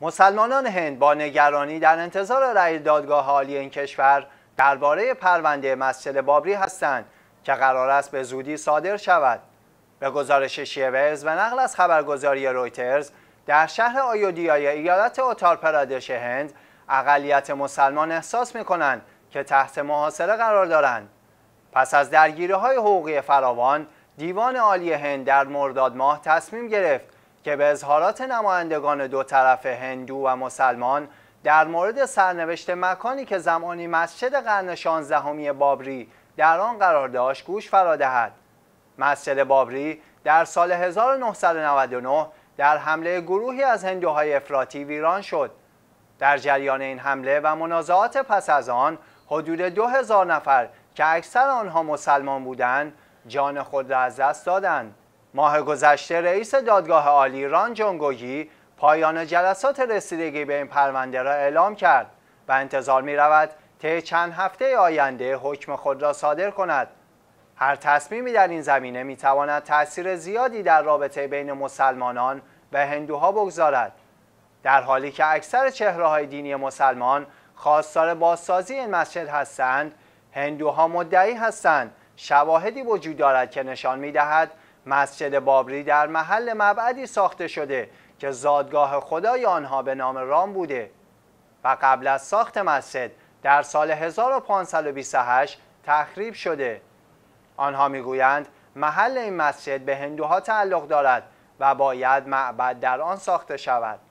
مسلمانان هند با نگرانی در انتظار رأی دادگاه حالی این کشور درباره پرونده مسجد بابری هستند که قرار است به زودی صادر شود. به گزارش شیوز و نقل از خبرگزاری رویترز در شهر آیودیای ایالت اتار پرادش هند اقلیت مسلمان احساس می کنند که تحت محاصره قرار دارند. پس از درگیری های حقوقی فراوان دیوان عالی هند در مرداد ماه تصمیم گرفت که به اظهارات نمایندگان دو طرف هندو و مسلمان در مورد سرنوشت مکانی که زمانی مسجد قرن 16 همی بابری در آن قرار داشت گوش فرا دهد. مسجد بابری در سال 1999 در حمله گروهی از هندوهای افراطی ویران شد. در جریان این حمله و منازعات پس از آن حدود 2000 نفر که اکثر آنها مسلمان بودند جان خود را از دست دادند. ماه گذشته رئیس دادگاه عالی ران جنگویی پایان جلسات رسیدگی به این پرونده را اعلام کرد و انتظار می رود طی چند هفته آینده حکم خود را صادر کند هر تصمیمی در این زمینه می تواند تأثیر زیادی در رابطه بین مسلمانان و هندوها بگذارد در حالی که اکثر چهره های دینی مسلمان خواستار بازسازی این مسجد هستند هندوها مدعی هستند شواهدی وجود دارد که نشان می دهد مسجد بابری در محل مبعدی ساخته شده که زادگاه خدای آنها به نام رام بوده و قبل از ساخت مسجد در سال 1528 تخریب شده آنها میگویند محل این مسجد به هندوها تعلق دارد و باید معبد در آن ساخته شود